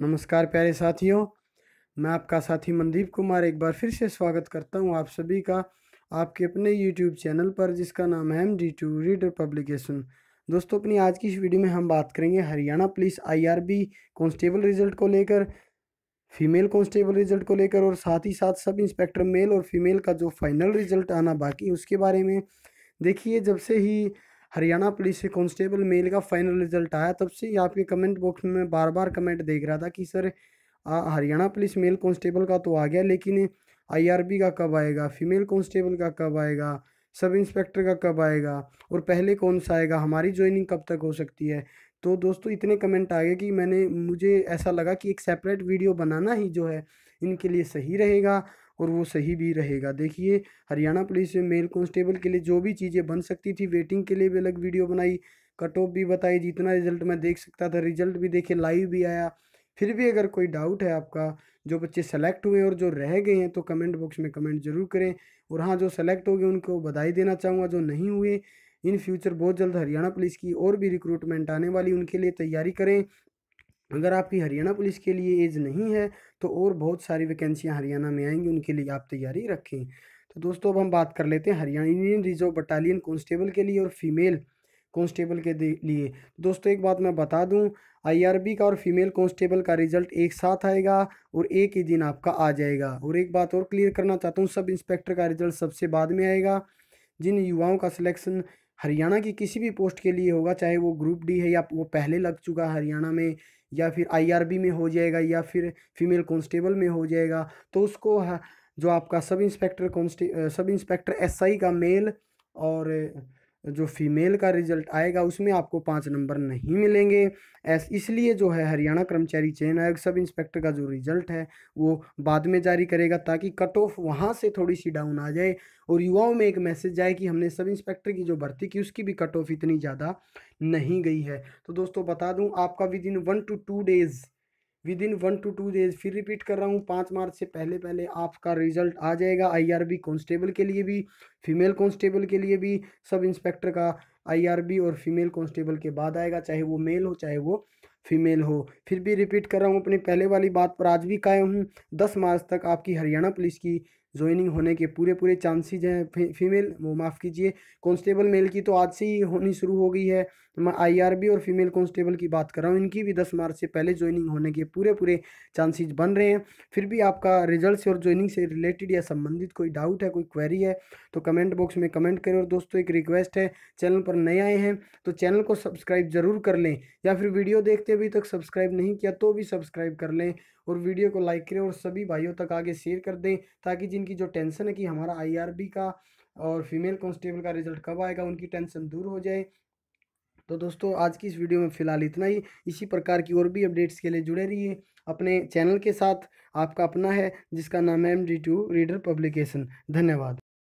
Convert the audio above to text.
नमस्कार प्यारे साथियों मैं आपका साथी मनदीप कुमार एक बार फिर से स्वागत करता हूं आप सभी का आपके अपने यूट्यूब चैनल पर जिसका नाम है M D two reader publication दोस्तों अपनी आज की इस वीडियो में हम बात करेंगे Haryana police IRB constable result को लेकर फीमेल कांस्टेबल रिजल्ट को लेकर और साथ ही साथ सब इंस्पेक्टर मेल और फीमेल का जो फाइनल रिजल्ट आना बाकी उसके बारे में देखिए जब से ही हरियाणा पुलिस से कांस्टेबल मेल का फाइनल रिजल्ट आया तब से ही आपके कमेंट बॉक्स में बार बार कमेंट देख रहा था कि sir Haryana police male constable का तो आ गया लेकिन आईआरबी का कब आएगा फीमेल कांस्टेबल का कब आएगा सब इंस्पेक्टर का कब आएगा और पहले कौन सा आएगा हमारी ज्वाइनिंग कब तक हो सकती है तो दोस्तों इतने कमेंट आ गए कि मैंने मुझे ऐसा लगा कि एक सेपरेट वीडियो बनाना ही जो है इनके लिए सही रहेगा और वो सही भी रहेगा देखिए हरियाणा पुलिस में मेल कॉन्स्टेबल के लिए जो भी चीज़ें बन सकती थी वेटिंग के लिए भी अलग वीडियो बनाई कट ऑफ भी बताई जितना रिजल्ट मैं देख सकता था रिजल्ट भी देखे लाइव भी आया फिर भी अगर कोई डाउट है आपका जो बच्चे सेलेक्ट हुए और जो रह गए हैं तो कमेंट बॉक्स में कमेंट ज़रूर करें और हाँ जो सेलेक्ट हो गए उनको बधाई देना चाहूँगा जो नहीं हुए इन फ्यूचर बहुत जल्द हरियाणा पुलिस की और भी रिक्रूटमेंट आने वाली उनके लिए तैयारी करें अगर आपकी हरियाणा पुलिस के लिए एज नहीं है तो और बहुत सारी वैकेंसियाँ हरियाणा में आएंगी उनके लिए आप तैयारी रखें तो दोस्तों अब हम बात कर लेते हैं Haryana Indian reserve battalion constable के लिए और फीमेल कॉन्स्टेबल के लिए दोस्तों एक बात मैं बता दूं आईआरबी का और फीमेल कॉन्स्टेबल का रिजल्ट एक साथ आएगा और एक ही दिन आपका आ जाएगा और एक बात और क्लियर करना चाहता हूं सब इंस्पेक्टर का रिजल्ट सबसे बाद में आएगा जिन युवाओं का सिलेक्शन हरियाणा की किसी भी पोस्ट के लिए होगा चाहे वो ग्रुप डी है या वो पहले लग चुका हरियाणा में या फिर आईआरबी में हो जाएगा या फिर फीमेल कांस्टेबल में हो जाएगा तो उसको जो आपका sub inspector कॉन्स्टे sub inspector SI का मेल और जो फीमेल का रिजल्ट आएगा उसमें आपको पाँच नंबर नहीं मिलेंगे ऐस इसलिए जो है हरियाणा कर्मचारी चयन आयोग सब इंस्पेक्टर का जो रिजल्ट है वो बाद में जारी करेगा ताकि कट ऑफ वहाँ से थोड़ी सी डाउन आ जाए और युवाओं में एक मैसेज जाए कि हमने सब इंस्पेक्टर की जो भर्ती की उसकी भी कट ऑफ इतनी ज़्यादा नहीं गई है तो दोस्तों बता दूँ आपका within one to two days within one to two days फिर रिपीट कर रहा हूँ पाँच मार्च से पहले पहले आपका रिजल्ट आ जाएगा आईआरबी कांस्टेबल के लिए भी फीमेल कांस्टेबल के लिए भी सब इंस्पेक्टर का आईआरबी और फीमेल कांस्टेबल के बाद आएगा चाहे वो मेल हो चाहे वो फीमेल हो फिर भी रिपीट कर रहा हूँ अपने पहले वाली बात पर आज भी कायम हूँ दस मार्च तक आपकी हरियाणा पुलिस की ज्वाइनिंग होने के पूरे पूरे चांसेज हैं फी, फीमेल वो माफ़ कीजिए कांस्टेबल मेल की तो आज से ही होनी शुरू हो गई है मैं आईआरबी और फीमेल कांस्टेबल की बात कर रहा हूँ इनकी भी दस मार्च से पहले ज्वाइनिंग होने के पूरे पूरे चांसेज बन रहे हैं फिर भी आपका रिजल्ट से और ज्वाइनिंग से रिलेटेड या संबंधित कोई डाउट है कोई क्वेरी है तो कमेंट कमेंट बॉक्स में कमेंट करें और दोस्तों एक रिक्वेस्ट है चैनल पर नए आए हैं तो चैनल को सब्सक्राइब ज़रूर कर लें या फिर वीडियो देखते अभी तक सब्सक्राइब नहीं किया तो भी सब्सक्राइब कर लें और वीडियो को लाइक करें और सभी भाइयों तक आगे शेयर कर दें ताकि जिनकी जो टेंशन है कि हमारा आई का और फीमेल कॉन्स्टेबल का रिजल्ट कब आएगा उनकी टेंशन दूर हो जाए तो दोस्तों आज की इस वीडियो में फ़िलहाल इतना ही इसी प्रकार की और भी अपडेट्स के लिए जुड़े रहिए अपने चैनल के साथ आपका अपना है जिसका नाम है M D two reader publication धन्यवाद